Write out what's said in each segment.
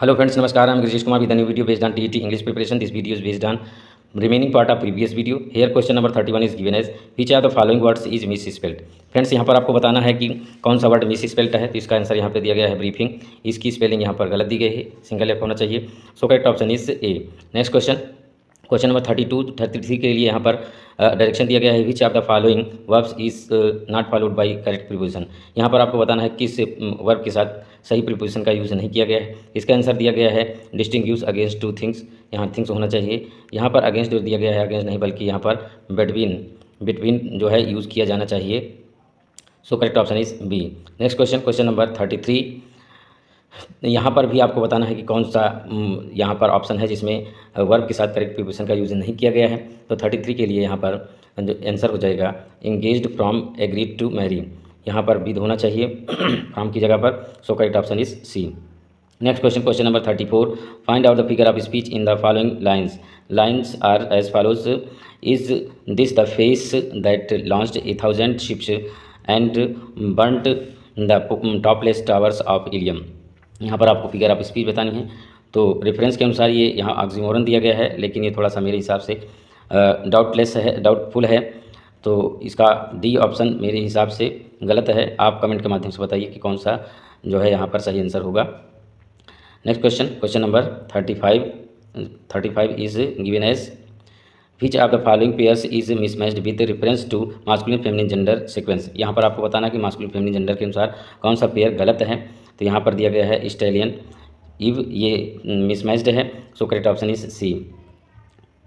Hello friends नमस्कार हम Girish Kumar Vidani video based on TT English preparation this video is based on remaining part of previous video here question number thirty one is given as which are the following words is misspelled friends यहाँ पर आपको बताना है कि कौन सा word miss spelled है तो इसका आंसर यहाँ पर दिया गया है ब्रीफिंग इसकी स्पेलिंग यहाँ पर गलत दी गई है सिंगल एफ होना चाहिए so correct option is A next question question number thirty two thirty three के लिए यहाँ पर डायरेक्शन uh, दिया गया है which of the following verbs is not followed by correct preposition यहाँ पर आपको बताना है किस वर्ब um, के साथ सही प्रीपोजिशन का यूज़ नहीं किया गया है इसका आंसर दिया गया है डिस्टिंग यूज अगेंस्ट टू थिंग्स यहाँ थिंग्स होना चाहिए यहाँ पर अगेंस्ट दिया गया है अगेंस्ट नहीं बल्कि यहाँ पर बिटवीन बिटवीन जो है यूज़ किया जाना चाहिए so correct option is B next question question number thirty three यहाँ पर भी आपको बताना है कि कौन सा यहाँ पर ऑप्शन है जिसमें वर्ब के साथ करेक्ट प्रिपोजिशन का यूज़ नहीं किया गया है तो थर्टी थ्री के लिए यहाँ पर आंसर हो जाएगा engage from agreed to marry यहाँ पर विद होना चाहिए फ्रॉम की जगह पर so correct option is C next question question number thirty four find out the figure of speech in the following lines lines are as follows is this the face that launch a thousand ships and burned the topless towers of Ilium यहाँ पर आपको figure आप speech बतानी है तो reference के अनुसार ये यहाँ ऑक्सीमोरन दिया गया है लेकिन ये थोड़ा सा मेरे हिसाब से डाउटलेस है डाउटफुल है तो इसका डी ऑप्शन मेरे हिसाब से गलत है आप कमेंट के माध्यम से बताइए कि कौन सा जो है यहाँ पर सही आंसर होगा next question question number thirty five thirty five is given as which of the following pairs is mismatched with reference to masculine feminine gender sequence यहाँ पर आपको बताना कि मास्कुलिन फेमिनिन जेंडर के अनुसार कौन सा पेयर गलत है तो यहाँ पर दिया गया है स्टेलियन इव ये मिसमैच्ड है so correct option is C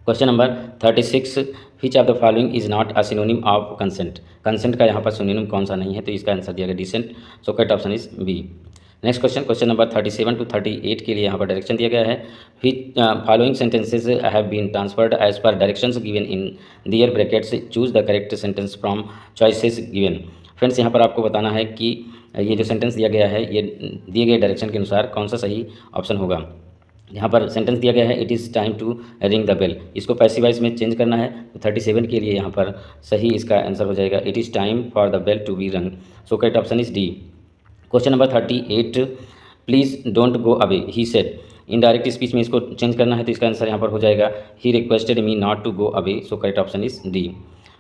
question number thirty six which of the following is not a synonym of consent consent का यहाँ पर सिनोनिम कौन सा नहीं है तो इसका आंसर दिया गया decent so correct option is B next question question number thirty seven to thirty eight के लिए यहाँ पर डायरेक्शन दिया गया है which following sentences have been transferred as per direction given in their brackets choose the correct sentence from choices given friends यहाँ पर आपको बताना है कि ये जो सेंटेंस दिया गया है ये दिए गए डायरेक्शन के अनुसार कौन सा सही ऑप्शन होगा यहाँ पर सेंटेंस दिया गया है it is time to ring the bell इसको पैसिव वाइज में चेंज करना है तो थर्टी सेवन के लिए यहाँ पर सही इसका आंसर हो जाएगा it is time for the bell to be rung so correct option is D question number thirty eight please don't go away he said in direct speech में इसको चेंज करना है तो इसका आंसर यहाँ पर हो जाएगा he requested me not to go away so correct option is D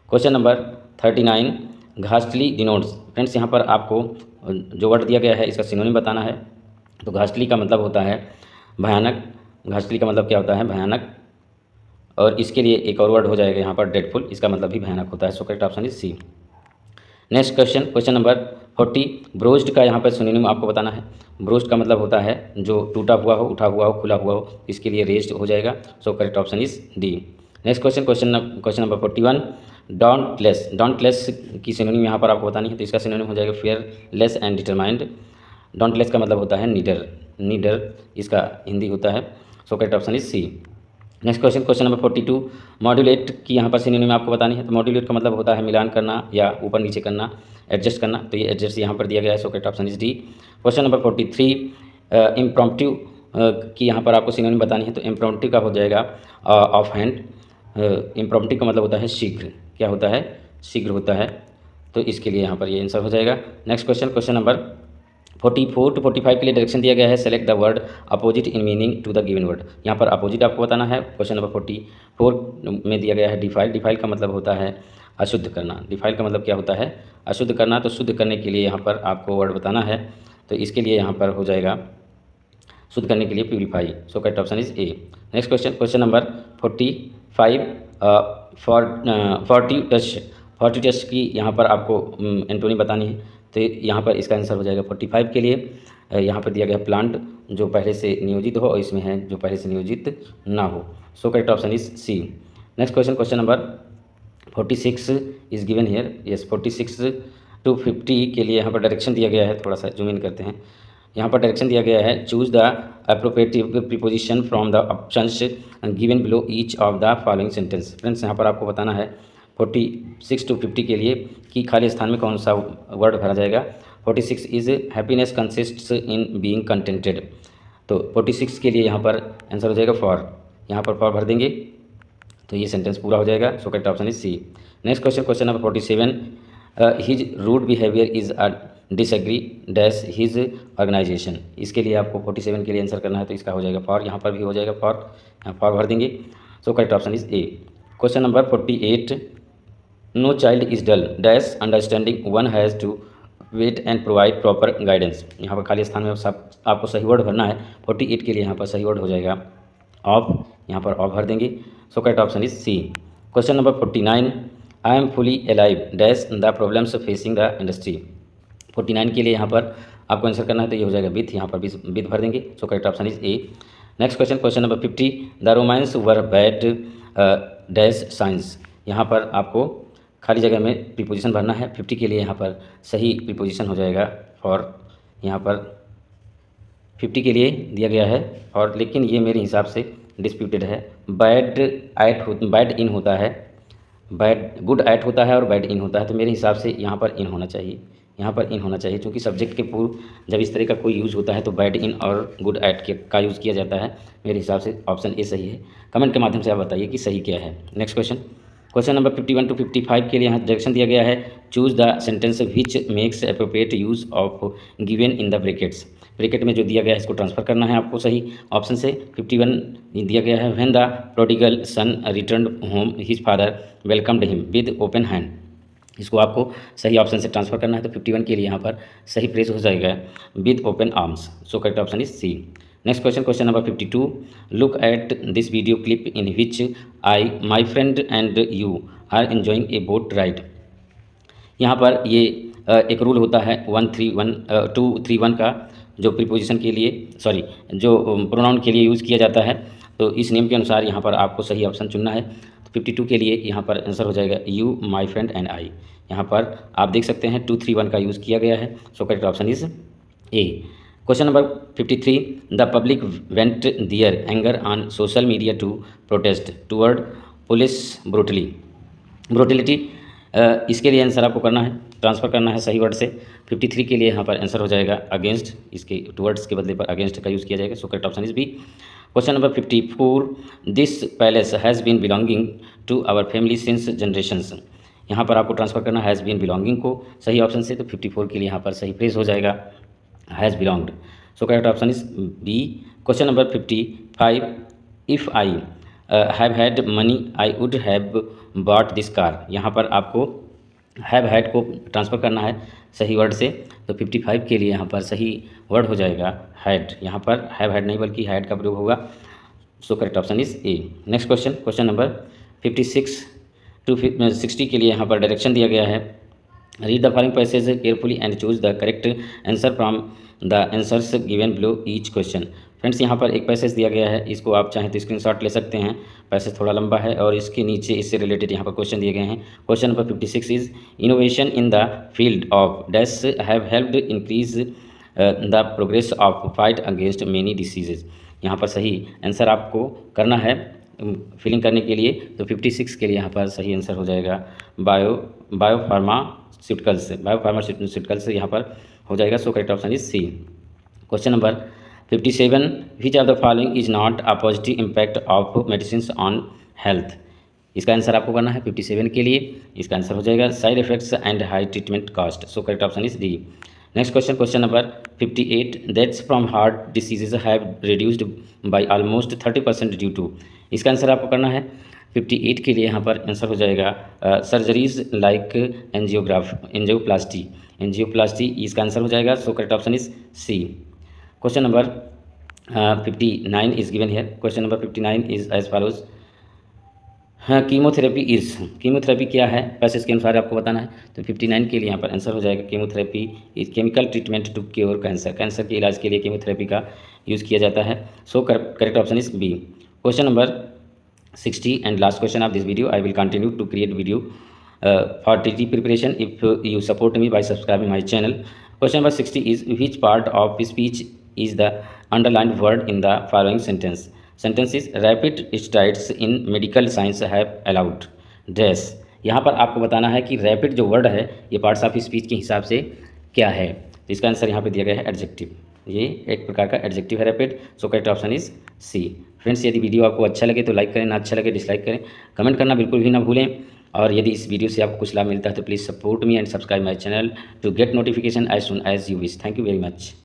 question number thirty nine ghastly denotes friends यहाँ पर आपको जो वर्ड दिया गया है इसका सिनोनिम बताना है तो घास्टली का मतलब होता है भयानक घास्टली का मतलब क्या होता है भयानक और इसके लिए एक और वर्ड हो जाएगा यहाँ पर डेडफुल इसका मतलब भी भयानक होता है so correct option is C next question question number forty ब्रोस्ड का यहाँ पर सुनिनिम आपको बताना है ब्रोस्ड का मतलब होता है जो टूटा हुआ हो उठा हुआ हो खुला हुआ हो इसके लिए रेस्ट हो जाएगा so correct option is D next question question question number forty one dauntless dauntless की सिनोनिम यहाँ पर आपको बतानी है तो इसका सिनोनिम हो जाएगा fearless and determined dauntless का मतलब होता है नीडर नीडर इसका हिंदी होता है so correct option is C next question question number forty two modulate की यहाँ पर सिनोनिम आपको बतानी है तो मॉड्यूलेट का मतलब होता है मिलान करना या ऊपर नीचे करना एडजस्ट करना तो ये एडजस्ट यहाँ पर दिया गया है so correct option is D question number forty three impromptive की यहाँ पर आपको सिनोनिम बतानी है तो इम्प्रॉम्प्टिव का हो जाएगा ऑफ हैंड इम्प्रॉम्प्टिव का मतलब होता है शीघ्र क्या होता है शीघ्र होता है तो इसके लिए यहाँ पर ये आंसर हो जाएगा next question question number forty four to forty five के लिए डायरेक्शन दिया गया है select the word opposite in meaning to the given word यहाँ पर अपोजिट आपको बताना है क्वेश्चन नंबर फोर्टी फोर में दिया गया है डिफाइल डिफाइल का मतलब होता है अशुद्ध करना डिफाइल का मतलब क्या होता है अशुद्ध करना तो शुद्ध करने के लिए यहाँ पर आपको वर्ड बताना है तो इसके लिए यहाँ पर हो जाएगा शुद्ध करने के लिए purify so correct option is A next question question number forty five for touch forty touch की यहाँ पर आपको एंटोनी बतानी है तो यहाँ पर इसका आंसर हो जाएगा फोर्टी फाइव के लिए यहाँ पर दिया गया प्लांट जो पहले से नियोजित हो और इसमें है जो पहले से नियोजित ना हो so correct option is C next question question number forty six is given here yes forty six to fifty के लिए यहाँ पर डायरेक्शन दिया गया है थोड़ा सा जूम इन करते हैं यहाँ पर डायरेक्शन दिया गया है choose the appropriative preposition from the option given below each of the following sentence friends यहाँ पर आपको बताना है फोर्टी सिक्स टू फिफ्टी के लिए कि खाली स्थान में कौन सा वर्ड भरा जाएगा forty six is happiness consist in being contented तो फोर्टी सिक्स के लिए यहाँ पर आंसर हो जाएगा फॉर यहाँ पर फॉर भर देंगे तो ये सेंटेंस पूरा हो जाएगा so correct option is C next question question number forty seven his rude behaviour is a disagree dash his organisation इसके लिए आपको फोर्टी सेवन के लिए आंसर करना है तो इसका हो जाएगा फॉर यहाँ पर भी हो जाएगा फॉर यहाँ फॉर भर देंगे so correct option is A question number forty eight no child is dull dash understanding one has to wait and provide proper guidance यहाँ पर खाली स्थान में सब आपको सही वर्ड भरना है फोर्टी एट के लिए यहाँ पर सही वर्ड हो जाएगा ऑफ यहाँ पर ऑफ भर देंगे so correct option is C question number forty nine I am fully alive dash the problems facing the industry forty nine के लिए यहाँ पर आपको आंसर करना है तो ये हो जाएगा विथ यहाँ पर विथ भर देंगे so correct option is A next question question number fifty the Romans were bad dash science यहाँ पर आपको खाली जगह में प्रीपोजिशन भरना है फिफ्टी के लिए यहाँ पर सही प्रीपोजिशन हो जाएगा और यहाँ पर फिफ्टी के लिए दिया गया है और लेकिन ये मेरे हिसाब से डिस्प्यूटेड है बैड एट हो बैड इन होता है बैड गुड एट होता है और बैड इन होता है तो मेरे हिसाब से यहाँ पर इन होना चाहिए यहाँ पर इन होना चाहिए चूँकि सब्जेक्ट के पूर्व जब इस तरह का कोई यूज़ होता है तो बैड इन और गुड एट के का यूज़ किया जाता है मेरे हिसाब से ऑप्शन ए सही है कमेंट के माध्यम से आप बताइए कि सही क्या है next question question number fifty one to fifty five के लिए यहाँ डायरेक्शन दिया गया है choose the sentence which makes appropriate use of given in the brackets bracket में जो दिया गया है इसको ट्रांसफर करना है आपको सही ऑप्शन से फिफ्टी वन दिया गया है when the prodigal son return home his father welcomed him with open hand इसको आपको सही ऑप्शन से ट्रांसफर करना है तो 51 के लिए यहाँ पर सही प्रेस हो जाएगा with open arms so correct option is C next question question number fifty two look at this video clip in which I my friend and you are enjoying a boat ride यहाँ पर ये एक rule होता है one three one two three one का जो preposition के लिए सॉरी जो प्रोनाउन के लिए यूज़ किया जाता है तो इस नेम के अनुसार यहाँ पर आपको सही ऑप्शन चुनना है फिफ्टी टू के लिए यहाँ पर आंसर हो जाएगा you my friend and I यहाँ पर आप देख सकते हैं टू थ्री वन का यूज़ किया गया है so correct option is A question number fifty three the public vent their anger on social media to protest toward police brutally brutality इसके लिए आंसर आपको करना है ट्रांसफ़र करना है सही वर्ड से 53 के लिए यहाँ पर आंसर हो जाएगा अगेंस्ट इसके टूवर्ड्स के बदले पर अगेंस्ट का यूज़ किया जाएगा so correct option is B question number fifty four this palace has been belonging to our family since generations यहाँ पर आपको ट्रांसफ़र करना हैज़ बीन बिलोंगिंग को सही ऑप्शन से तो फिफ्टी फोर के लिए यहाँ पर सही फ्रेज हो जाएगा has belonged so correct option is B question number fifty five if I have had money I would have bought this car यहाँ पर आपको हैव हैड को ट्रांसफ़र करना है सही वर्ड से तो 55 के लिए यहाँ पर सही वर्ड हो जाएगा हैड यहाँ पर हैव हैड नहीं बल्कि हैड का प्रयोग होगा so correct option is A next question question number 56 to sixty के लिए यहाँ पर डायरेक्शन दिया गया है read the following passage carefully and choose the correct answer from the answers given below each question friends यहाँ पर एक पैसेज दिया गया है इसको आप चाहें तो स्क्रीनशॉट ले सकते हैं पैसेज थोड़ा लंबा है और इसके नीचे इससे रिलेटेड यहाँ पर क्वेश्चन दिए गए हैं question number fifty six is innovation in the field of dash have helped increase the progress of fight against many diseases यहाँ पर सही आंसर आपको करना है फिलिंग um, करने के लिए तो सिक्स के लिए यहाँ पर सही आंसर हो जाएगा bio bio pharmaceuticals bio pharmaceuticals यहाँ पर हो जाएगा so correct option is C question number fifty seven which are the following is not a positive impact of medicine on health इसका आंसर आपको करना है फिफ्टी सेवन के लिए इसका आंसर हो जाएगा side effects and high treatment cost so correct option is D next question question number fifty eight deaths from heart diseases have reduced by almost thirty percent due to इसका answer आपको करना है fifty eight के लिए यहाँ पर answer हो जाएगा surgeries like angiograph angioplasty angioplasty इसका आंसर हो जाएगा so correct option is C question number fifty nine is given here question number fifty nine is as follows हाँ कीमोथेरेपी इज़ कीमोथेरेपी क्या है पैसेज के अनुसार आपको बताना है तो फिफ्टी नाइन के लिए यहाँ पर आंसर हो जाएगा chemotherapy is chemical treatment to cure cancer cancer के इलाज के लिए कीमोथेरेपी का यूज़ किया जाता है so correct option is B question number sixty and last question of this video I will continue to create video for T T preparation if you support me by subscribing my channel question number sixty is which part of speech is the underlined word in the following sentence. Sentence is rapid strides in medical science have allowed. Dress. यहाँ पर आपको बताना है कि rapid जो word है ये parts of speech के हिसाब से क्या है तो इसका आंसर यहाँ पे दिया गया है एडजेक्टिव ये एक प्रकार का एडजेक्टिव है rapid so correct option is C friends यदि वीडियो आपको अच्छा लगे तो लाइक करें ना अच्छा लगे डिसलाइक करें कमेंट करना बिल्कुल भी ना भूलें और यदि इस वीडियो से आपको कुछ लाभ मिलता है तो please support me and subscribe my channel to get notification as soon as you wish thank you very much